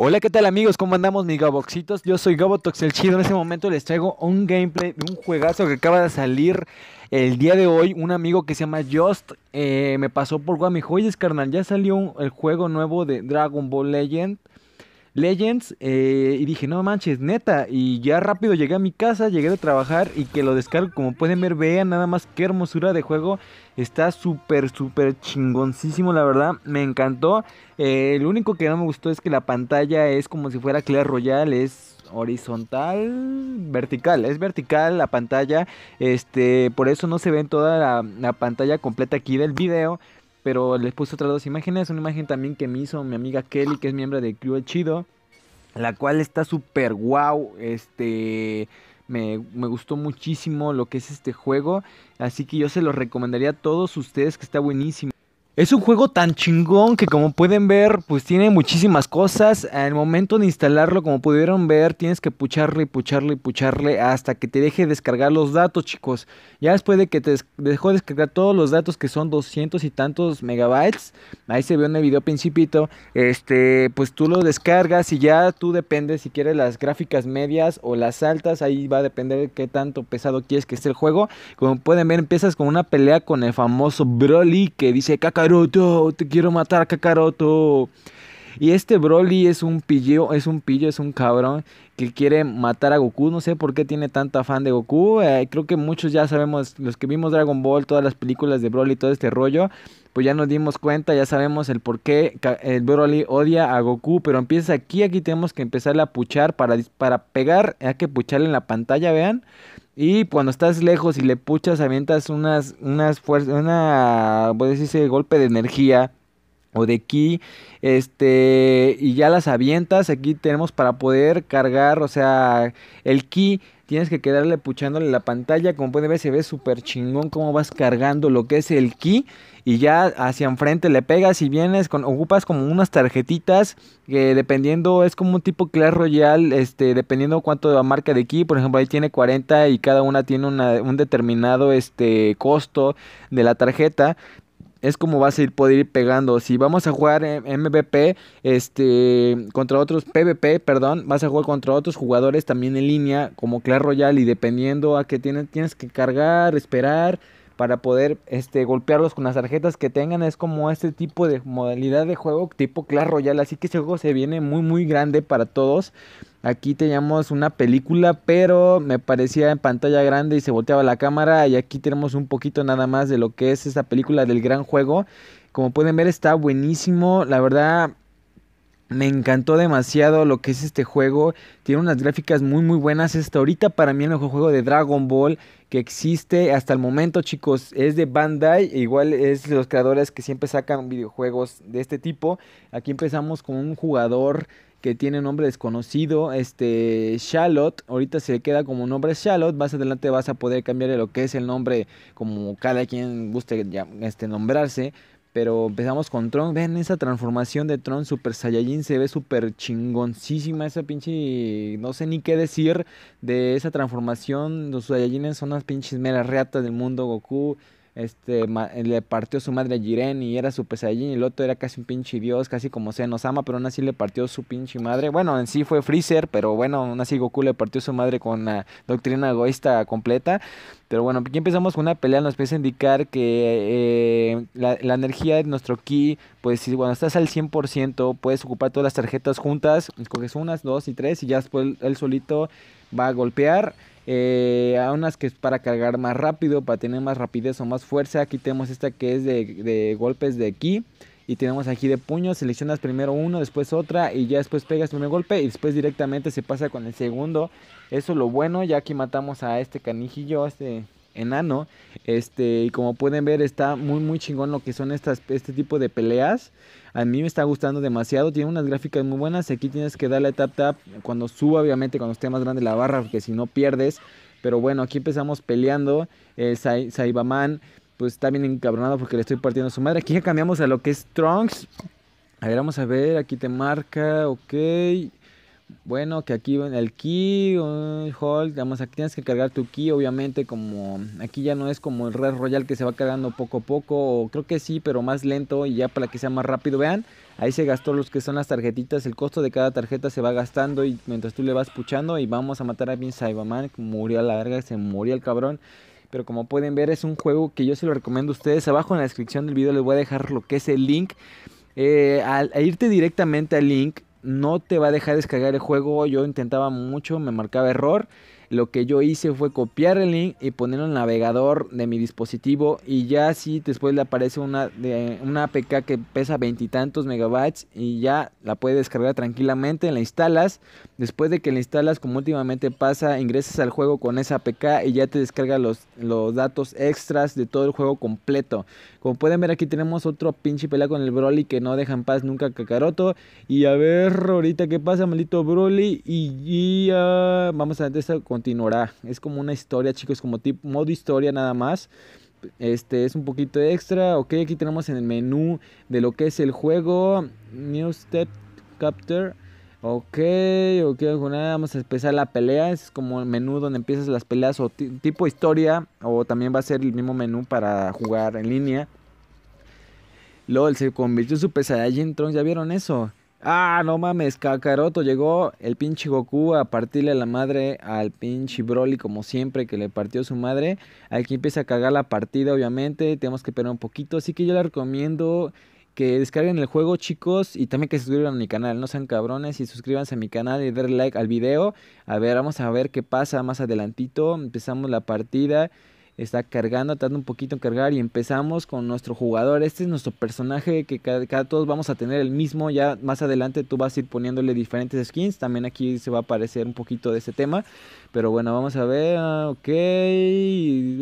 Hola, ¿qué tal amigos? ¿Cómo andamos mis Gaboxitos? Yo soy Gabotox el chido. En este momento les traigo un gameplay de un juegazo que acaba de salir el día de hoy. Un amigo que se llama Just eh, me pasó por Guami. es carnal, ya salió el juego nuevo de Dragon Ball Legend. Legends eh, y dije, no manches, neta. Y ya rápido llegué a mi casa, llegué de trabajar y que lo descargo. Como pueden ver, vean nada más qué hermosura de juego. Está súper, súper chingoncísimo, la verdad. Me encantó. Eh, el único que no me gustó es que la pantalla es como si fuera Clash Royale. Es horizontal, vertical, es vertical la pantalla, este, por eso no se ve en toda la, pantalla completa aquí del video, pero les puse otras dos imágenes. Una imagen también que me hizo mi amiga Kelly, que es miembro de Crew Chido, la cual está súper guau. Este. Me, me, gustó muchísimo lo que es este juego. Así que yo se los recomendaría a todos ustedes que está buenísimo. Es un juego tan chingón que como pueden ver, pues tiene muchísimas cosas. Al momento de instalarlo, como pudieron ver, tienes que pucharle, y pucharle, y pucharle hasta que te deje descargar los datos, chicos. Ya después de que te dejó descargar todos los datos que son 200 y tantos megabytes, ahí se vio en el video principito, este, pues tú lo descargas y ya tú dependes si quieres las gráficas medias o las altas, ahí va a depender de qué tanto pesado quieres que esté el juego. Como pueden ver, empiezas con una pelea con el famoso Broly que dice caca karoto, mata matar kakaroto. Y este Broly es un pillo, es un pillo, es un cabrón que quiere matar a Goku. No sé por qué tiene tanto afán de Goku. Eh, creo que muchos ya sabemos, los que vimos Dragon Ball, todas las películas de Broly, todo este rollo, pues ya nos dimos cuenta, ya sabemos el por qué el Broly odia a Goku. Pero empieza aquí, aquí tenemos que empezarle a puchar para, para pegar. Hay que pucharle en la pantalla, vean. Y cuando estás lejos y le puchas, avientas unas, unas fuerzas, una, pues, decirse, golpe de energía de key, este, y ya las avientas, aquí tenemos para poder cargar, o sea, el key, tienes que quedarle puchándole la pantalla, como pueden ver se ve súper chingón cómo vas cargando lo que es el key, y ya hacia enfrente le pegas y vienes, con, ocupas como unas tarjetitas, que dependiendo, es como un tipo Clash Royale, este, dependiendo cuánto la marca de key, por ejemplo ahí tiene 40 y cada una tiene un determinado este, costo de la tarjeta, es como vas a ir, poder ir pegando. Si vamos a jugar eh, MVP, este, contra otros PvP, perdón, vas a jugar contra otros jugadores también en línea, como Clash Royale, y dependiendo a qué tienes, tienes que cargar, esperar para poder este, golpearlos con las tarjetas que tengan. Es como este tipo de modalidad de juego tipo Clash Royale. Así que ese juego se viene muy muy grande para todos. Aquí teníamos una película, pero me parecía en pantalla grande y se volteaba la cámara. Y aquí tenemos un poquito nada más de lo que es esta película del gran juego. Como pueden ver está buenísimo. La verdad me encantó demasiado lo que es este juego. Tiene unas gráficas muy muy buenas. Hasta este, ahorita para mí el juego de Dragon Ball que existe hasta el momento, chicos. Es de Bandai. Igual es los creadores que siempre sacan videojuegos de este tipo. Aquí empezamos con un jugador que tiene nombre desconocido, este Charlotte, ahorita se le queda como nombre Charlotte, más adelante vas a poder cambiar lo que es el nombre como cada quien guste este, nombrarse, pero empezamos con Tron. Vean esa transformación de Tron Super Saiyajin. Se ve súper chingoncísima esa pinche... No sé ni qué decir de esa transformación. Los Saiyajin son las pinches meras reatas del mundo. Goku este, le partió su madre a Jiren y era su pesadilla y el otro era casi un pinche dios, casi como se nos ama, pero aún así le partió su pinche madre. Bueno, en sí fue Freezer, pero bueno, aún así Goku le partió su madre con la doctrina egoísta completa. Pero bueno, aquí empezamos con una pelea, nos empieza a indicar que eh, la, energía de nuestro ki, pues si cuando estás al 100%, puedes ocupar todas las tarjetas juntas, coges unas, dos y tres y ya después él solito va a golpear. Eh, a unas que es para cargar más rápido, para tener más rapidez o más fuerza. Aquí tenemos esta que es de, golpes de aquí Y tenemos aquí de puños seleccionas primero uno, después otra y ya después pegas primer golpe y después directamente se pasa con el segundo. Eso es lo bueno, ya aquí matamos a este canijillo, a este enano. Este, y como pueden ver, está muy, muy chingón lo que son estas, este tipo de peleas. A mí me está gustando demasiado. Tiene unas gráficas muy buenas. Aquí tienes que darle tap tap cuando suba, obviamente, cuando esté más grande la barra, porque si no pierdes. Pero bueno, aquí empezamos peleando. Eh, Saibaman, pues está bien encabronado porque le estoy partiendo a su madre. Aquí ya cambiamos a lo que es Trunks. A ver, vamos a ver. Aquí te marca. Ok. Bueno, que aquí el key, un hold, digamos, aquí tienes que cargar tu key, obviamente, como aquí ya no es como el Red Royal que se va cargando poco a poco, creo que sí, pero más lento y ya para que sea más rápido. Vean, ahí se gastó los que son las tarjetitas, el costo de cada tarjeta se va gastando y mientras tú le vas puchando y vamos a matar a bien Cyberman, murió a la larga, se murió el cabrón. Pero como pueden ver es un juego que yo se lo recomiendo a ustedes. Abajo en la descripción del video les voy a dejar lo que es el link. Eh, al, irte directamente al link no te va a dejar descargar el juego. Yo intentaba mucho, me marcaba error. Lo que yo hice fue copiar el link y ponerlo en el navegador de mi dispositivo y ya sí después le aparece una, de, una APK que pesa veintitantos megabytes y ya la puede descargar tranquilamente, la instalas. Después de que la instalas, como últimamente pasa, ingresas al juego con esa APK y ya te descarga los, los datos extras de todo el juego completo. Como pueden ver aquí tenemos otro pinche pelea con el Broly que no deja en paz nunca a Kakaroto. Y a ver ahorita qué pasa, maldito Broly. Y, ya ah, vamos a antes con continuará. Es como una historia, chicos, como tipo modo historia nada más. Este es un poquito extra. Ok, aquí tenemos en el menú de lo que es el juego. New Step Capture. Ok, ok, vamos a empezar la pelea. Es como el menú donde empiezas las peleas o tipo historia. O también va a ser el mismo menú para jugar en línea. LOL se convirtió en Super Saiyan Trunks, ¿ya vieron eso? Ah, no mames, Kakaroto llegó el pinche Goku a partirle la madre al pinche Broly como siempre que le partió su madre. Aquí empieza a cagar la partida, obviamente, tenemos que esperar un poquito, así que yo les recomiendo que descarguen el juego, chicos, y también que se suscriban a mi canal, no sean cabrones y suscríbanse a mi canal y denle like al video. A ver, vamos a ver qué pasa más adelantito. Empezamos la partida está cargando, tarda un poquito en cargar y empezamos con nuestro jugador. Este es nuestro personaje que cada, todos vamos a tener el mismo. Ya más adelante tú vas a ir poniéndole diferentes skins. También aquí se va a aparecer un poquito de ese tema. Pero bueno, vamos a ver. Ah, ok.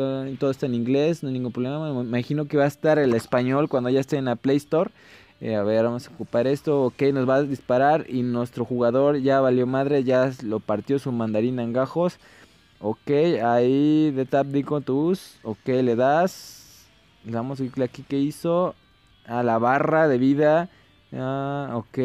Ah, todo está en inglés, no hay ningún problema. Me imagino que va a estar el español cuando ya esté en la Play Store. Eh, a ver, vamos a ocupar esto. Ok, nos va a disparar y nuestro jugador ya valió madre, ya lo partió su mandarina en gajos. Ok, ahí de Tab de contus. Ok, le das. Le damos clic aquí que hizo. A la barra de vida. Ah, ok.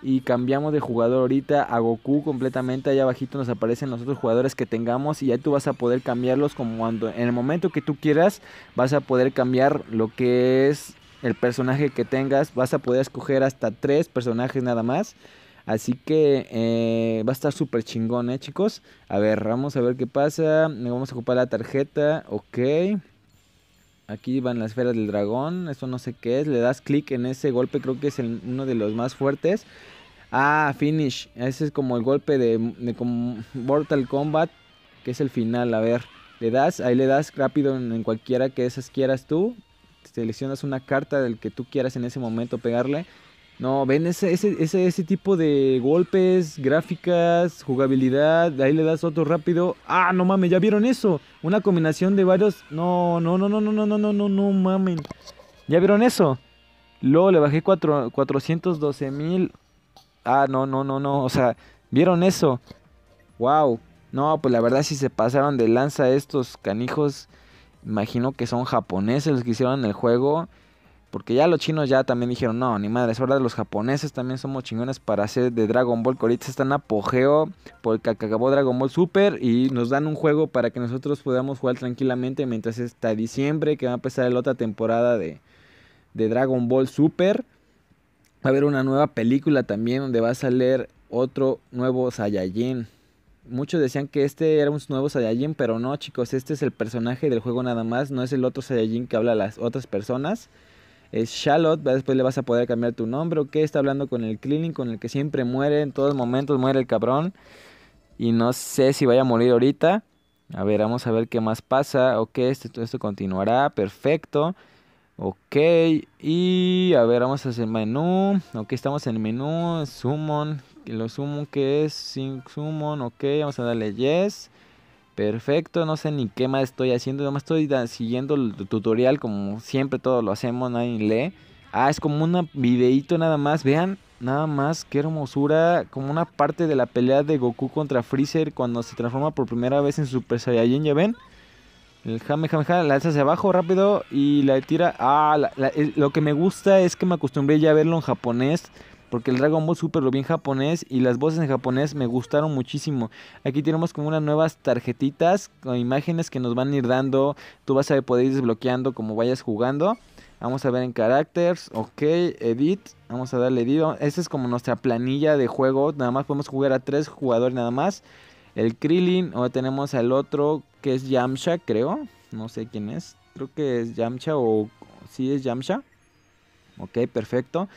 Y cambiamos de jugador ahorita a Goku completamente. Allá abajito nos aparecen los otros jugadores que tengamos. Y ahí tú vas a poder cambiarlos como cuando. En el momento que tú quieras. Vas a poder cambiar lo que es el personaje que tengas. Vas a poder escoger hasta tres personajes nada más. Así que eh, va a estar súper chingón, ¿eh, chicos? A ver, vamos a ver qué pasa. Vamos a ocupar la tarjeta. Ok. Aquí van las esferas del dragón. Eso no sé qué es. Le das clic en ese golpe. Creo que es el, uno de los más fuertes. Ah, finish. Ese es como el golpe de, Mortal Kombat. Que es el final. A ver. Le das. Ahí le das rápido en cualquiera que esas quieras tú. Seleccionas una carta del que tú quieras en ese momento pegarle. No, ven ese, ese, ese, tipo de golpes, gráficas, jugabilidad, ahí le das otro rápido. Ah, no mames, ya vieron eso. Una combinación de varios. No, no, no, no, no, no, no, no, no, no mamen. ¿Ya vieron eso? Luego le bajé cuatro, 412 mil. Ah, no, no, no, no. O sea, ¿vieron eso? Wow. No, pues la verdad si se pasaron de lanza estos canijos. Imagino que son japoneses los que hicieron el juego. Porque ya los chinos ya también dijeron, no, ni madre, es verdad, los japoneses también somos chingones para hacer de Dragon Ball, que ahorita están en apogeo porque acabó Dragon Ball Super y nos dan un juego para que nosotros podamos jugar tranquilamente mientras está diciembre, que va a empezar la otra temporada de, de Dragon Ball Super. Va a haber una nueva película también donde va a salir otro nuevo Saiyajin. Muchos decían que este era un nuevo Saiyajin, pero no, chicos, este es el personaje del juego nada más, no es el otro Saiyajin que habla las otras personas es Charlotte, después le vas a poder cambiar tu nombre, ok, está hablando con el Cleaning, con el que siempre muere, en todos momentos muere el cabrón, y no sé si vaya a morir ahorita, a ver, vamos a ver qué más pasa, ok, esto, esto continuará, perfecto, ok, y a ver, vamos a hacer menú, ok, estamos en el menú, summon, lo summon que es, summon, ok, vamos a darle yes, Perfecto, no sé ni qué más estoy haciendo, nada estoy siguiendo el tutorial como siempre todos lo hacemos, nadie lee. Ah, es como un videíto nada más, vean, nada más, qué hermosura, como una parte de la pelea de Goku contra Freezer cuando se transforma por primera vez en Super Saiyajin, ¿ya ven? El jame, la alza hacia abajo rápido y la tira. Ah, lo que me gusta es que me acostumbré ya a verlo en japonés porque el Dragon Ball Super lo vi en japonés y las voces en japonés me gustaron muchísimo. Aquí tenemos como unas nuevas tarjetitas con imágenes que nos van a ir dando, tú vas a poder ir desbloqueando como vayas jugando. Vamos a ver en Characters, ok, Edit, vamos a darle Edit. Esta es como nuestra planilla de juego, nada más podemos jugar a tres jugadores nada más. El Krillin, o tenemos al otro que es Yamcha, creo, no sé quién es, creo que es Yamcha o si es Yamcha. Ok, perfecto.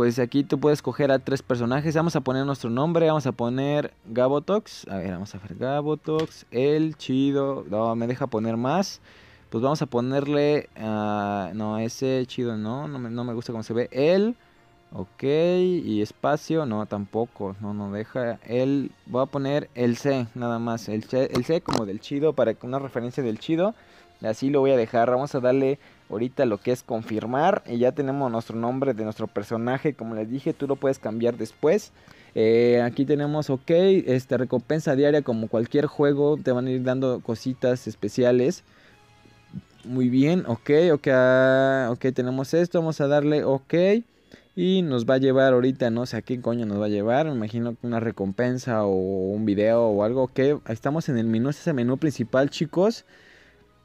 Pues aquí tú puedes escoger a tres personajes. Vamos a poner nuestro nombre. Vamos a poner Gabotox. A ver, vamos a ver. Gabotox, el chido. No, me deja poner más. Pues vamos a ponerle... Ah, no, ese chido no. No me, gusta cómo se ve. El... Ok, y espacio, no, tampoco, no, no deja. El, voy a poner el C, nada más. El el C como del chido, para una referencia del chido. Así lo voy a dejar. Vamos a darle ahorita lo que es confirmar y ya tenemos nuestro nombre de nuestro personaje como les dije tú lo puedes cambiar después eh, aquí tenemos ok este recompensa diaria como cualquier juego te van a ir dando cositas especiales muy bien ok ok ah, ok tenemos esto vamos a darle ok y nos va a llevar ahorita, no sé a qué coño nos va a llevar. Me imagino que una recompensa o un video o algo. Ok, estamos en el menú, este es el menú principal, chicos.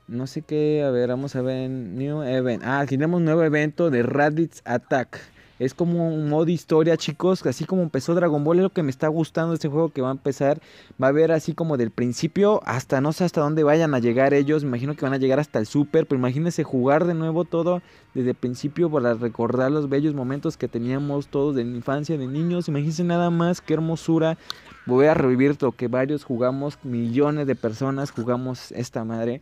No sé qué, a ver, vamos a ver. New Event. Ah, tenemos nuevo evento de Raditz Attack. Es como un modo historia, chicos. Así como empezó Dragon Ball, es lo que me está gustando este juego que va a empezar. Va a ver así como del principio hasta no sé hasta dónde vayan a llegar ellos. Me imagino que van a llegar hasta el super. Pero imagínense jugar de nuevo todo desde el principio para recordar los bellos momentos que teníamos todos de infancia, de niños. Imagínense nada más qué hermosura. Voy a revivir lo que varios jugamos, millones de personas jugamos esta madre.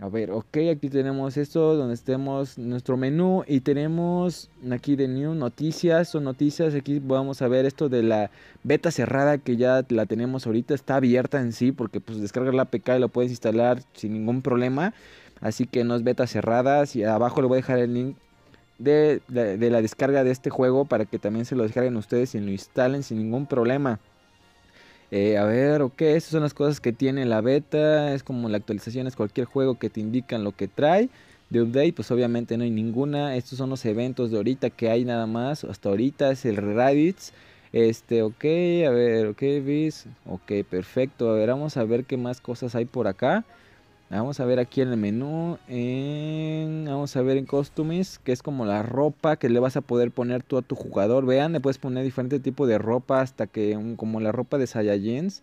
A ver, ok, aquí tenemos esto, donde tenemos nuestro menú y tenemos aquí de New Noticias, son noticias, aquí vamos a ver esto de la beta cerrada que ya la tenemos ahorita, está abierta en sí porque pues descarga la APK y lo puedes instalar sin ningún problema, así que no es beta cerrada, y abajo le voy a dejar el link de, de la descarga de este juego para que también se lo descarguen ustedes y lo instalen sin ningún problema. Eh, a ver, ok, esas son las cosas que tiene la beta. Es como la actualización, es cualquier juego que te indican lo que trae. De update, pues obviamente no hay ninguna. Estos son los eventos de ahorita que hay nada más. Hasta ahorita es el Raditz. Este, ok, a ver, ok, Viz. Ok, perfecto. A ver, vamos a ver qué más cosas hay por acá. Vamos a ver aquí en el menú. vamos a ver en Costumes, que es como la ropa que le vas a poder poner tú a tu jugador. Vean, le puedes poner diferente tipo de ropa, hasta que como la ropa de Saiyajins.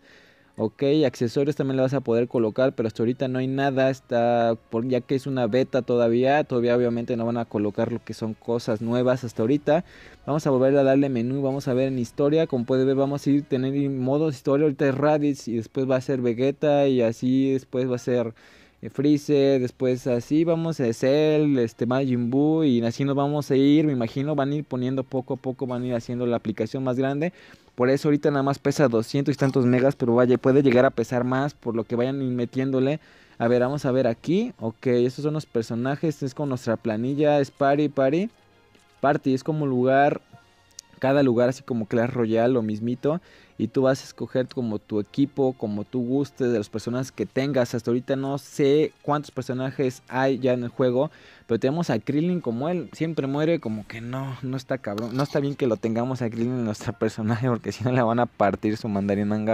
Ok, accesorios también le vas a poder colocar, pero hasta ahorita no hay nada, está, ya que es una beta todavía, todavía obviamente no van a colocar lo que son cosas nuevas hasta ahorita. Vamos a volver a darle menú, vamos a ver en historia, como puede ver vamos a ir tener modo historia, ahorita es Raditz y después va a ser Vegeta y así después va a ser... Eh, Freeze, después así vamos, a Cell, este, Majin Buu y así nos vamos a ir, me imagino van a ir poniendo poco a poco, van a ir haciendo la aplicación más grande. Por eso ahorita nada más pesa 200 y tantos megas, pero vaya, puede llegar a pesar más por lo que vayan metiéndole. A ver, vamos a ver aquí. Ok, estos son los personajes, es con nuestra planilla, es party, party. Party es como lugar cada lugar, así como Clash Royale o mismito, y tú vas a escoger como tu equipo, como tú gustes, de las personas que tengas. Hasta ahorita no sé cuántos personajes hay ya en el juego, pero tenemos a Krillin como él, siempre muere, como que no, no está cabrón, no está bien que lo tengamos a Krillin en nuestro personaje, porque si no le van a partir su mandarín en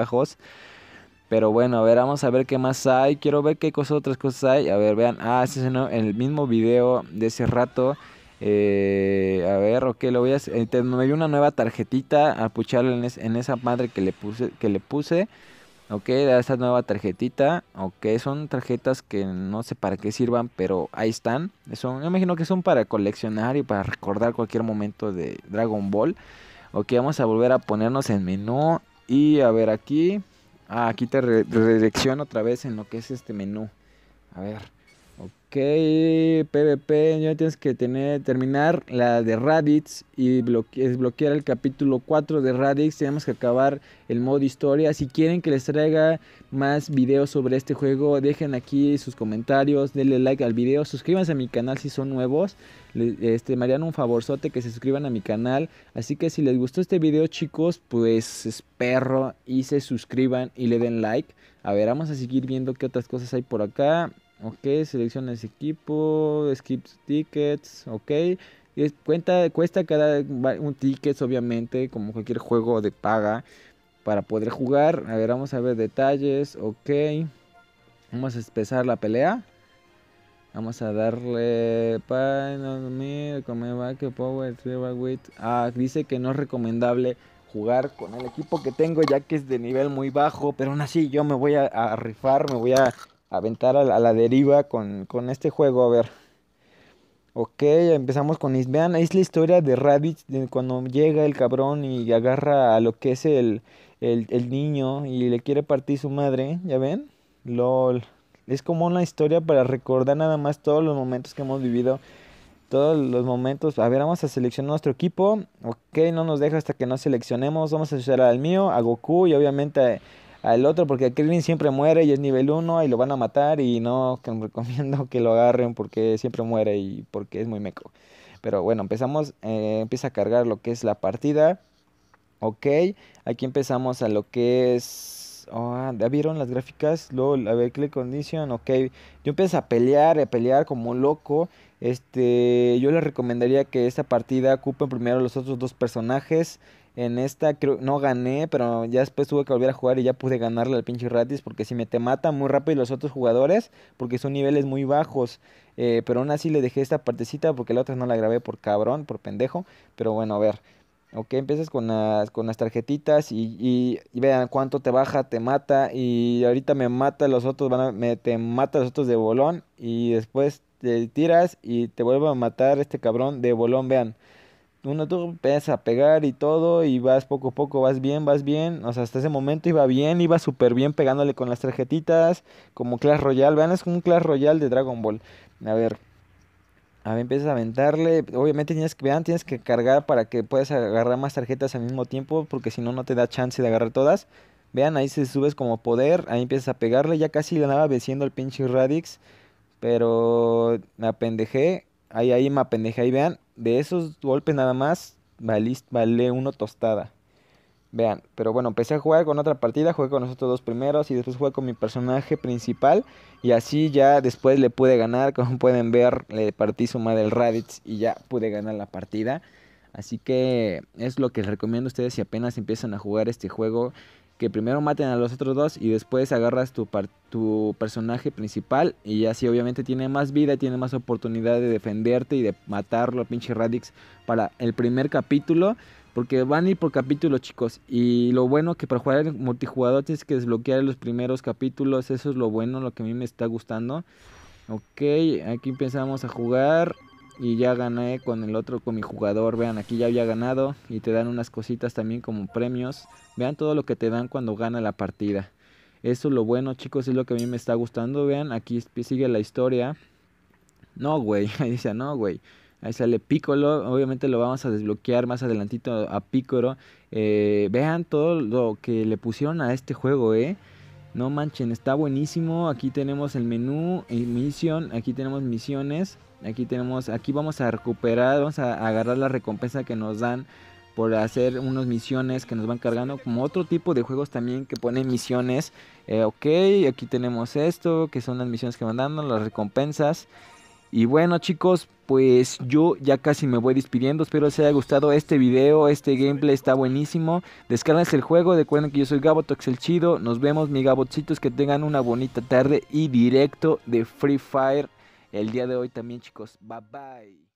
Pero bueno, a ver, vamos a ver qué más hay. Quiero ver qué cosas, otras cosas hay. A ver, vean. Ah, ese es en el mismo video de ese rato. Eh, a ver, ok, lo voy a hacer. me dio una nueva tarjetita a pucharle en, esa madre que le puse. Que le puse. Ok, da esta nueva tarjetita. Ok, son tarjetas que no sé para qué sirvan, pero ahí están. Son, me imagino que son para coleccionar y para recordar cualquier momento de Dragon Ball. Ok, vamos a volver a ponernos en menú. Y a ver aquí. Ah, aquí te redirecciono otra vez en lo que es este menú. A ver. Ok, PvP, ya tienes que tener, terminar la de Raditz y desbloquear el capítulo 4 de Raditz. Tenemos que acabar el modo historia. Si quieren que les traiga más videos sobre este juego, dejen aquí sus comentarios, denle like al video, suscríbanse a mi canal si son nuevos. Este, me harían un favorzote que se suscriban a mi canal. Así que si les gustó este video, chicos, pues espero y se suscriban y le den like. A ver, vamos a seguir viendo qué otras cosas hay por acá. Ok, ese equipo, Skip tickets, ok. cuenta, cuesta cada un ticket, obviamente, como cualquier juego de paga para poder jugar. A ver, vamos a ver detalles, ok. Vamos a empezar la pelea. Vamos a darle. Ah, dice que no es recomendable jugar con el equipo que tengo, ya que es de nivel muy bajo. Pero aún así, yo me voy a rifar, me voy a aventar a la, deriva con, este juego. A ver. Ok, empezamos con Vean, es la historia de Raditz cuando llega el cabrón y agarra a lo que es el, niño y le quiere partir su madre. ¿Ya ven? LOL. Es como una historia para recordar nada más todos los momentos que hemos vivido. Todos los momentos. A ver, vamos a seleccionar nuestro equipo. Ok, no nos deja hasta que no seleccionemos. Vamos a seleccionar al mío, a Goku y obviamente a al otro, porque Krillin siempre muere y es nivel 1 y lo van a matar y no recomiendo que lo agarren porque siempre muere y porque es muy meco. Pero bueno, empezamos, eh, empieza a cargar lo que es la partida. Ok, aquí empezamos a lo que es... Ah, ¿Ya vieron las gráficas? LOL, a ver, click condition, ok. Yo empiezo a pelear, a pelear como loco. Este, yo les recomendaría que esta partida ocupen primero los otros dos personajes en esta creo, no gané, pero ya después tuve que volver a jugar y ya pude ganarle al pinche Ratis porque si me te mata muy rápido los otros jugadores porque son niveles muy bajos. Eh, pero aún así le dejé esta partecita porque la otra no la grabé por cabrón, por pendejo. Pero bueno, a ver. Ok, empiezas con las, con las tarjetitas y, vean cuánto te baja, te mata. Y ahorita me mata los otros, van a, me, te mata los otros de bolón. Y después te tiras y te vuelve a matar este cabrón de bolón, vean uno tú empiezas a pegar y todo y vas poco a poco, vas bien, vas bien. O sea, hasta ese momento iba bien, iba súper bien pegándole con las tarjetitas, como Clash Royale. Vean, es como un Clash Royale de Dragon Ball. A ver. A ver, empiezas a aventarle. Obviamente tienes que, vean, tienes que cargar para que puedas agarrar más tarjetas al mismo tiempo, porque si no, no te da chance de agarrar todas. Vean, ahí se subes como poder, ahí empiezas a pegarle. Ya casi le andaba venciendo el pinche Radix, pero me apendejé. Ahí, ahí me apendejé, ahí vean de esos golpes nada más, valí vale uno tostada. Vean, pero bueno, empecé a jugar con otra partida, jugué con nosotros dos primeros y después jugué con mi personaje principal y así ya después le pude ganar, como pueden ver, le partí madre del Raditz y ya pude ganar la partida. Así que es lo que les recomiendo a ustedes si apenas empiezan a jugar este juego que primero maten a los otros dos y después agarras tu, tu personaje principal y así obviamente tiene más vida tiene más oportunidad de defenderte y de matarlo pinche Radix para el primer capítulo. Porque van a ir por capítulos, chicos. Y lo bueno que para jugar multijugador tienes que desbloquear los primeros capítulos. Eso es lo bueno, lo que a mí me está gustando. Ok, aquí empezamos a jugar y ya gané con el otro, con mi jugador, vean, aquí ya había ganado y te dan unas cositas también como premios, vean todo lo que te dan cuando gana la partida. Eso es lo bueno, chicos, es lo que a mí me está gustando, vean, aquí sigue la historia. No, güey, ahí dice, no, güey. Ahí sale Piccolo, obviamente lo vamos a desbloquear más adelantito a Piccolo. Eh, vean todo lo que le pusieron a este juego, eh. No manchen, está buenísimo. Aquí tenemos el menú, misión, aquí tenemos misiones, aquí tenemos, aquí vamos a recuperar, vamos a agarrar la recompensa que nos dan por hacer unas misiones que nos van cargando, como otro tipo de juegos también que ponen misiones. Eh, ok, aquí tenemos esto, que son las misiones que van dando, las recompensas. Y bueno chicos, pues yo ya casi me voy despidiendo. Espero les haya gustado este video, este gameplay está buenísimo. Descarganse el juego, recuerden que yo soy Gabotox el chido. Nos vemos, mi Gabotcitos, que tengan una bonita tarde y directo de Free Fire el día de hoy también, chicos. Bye bye.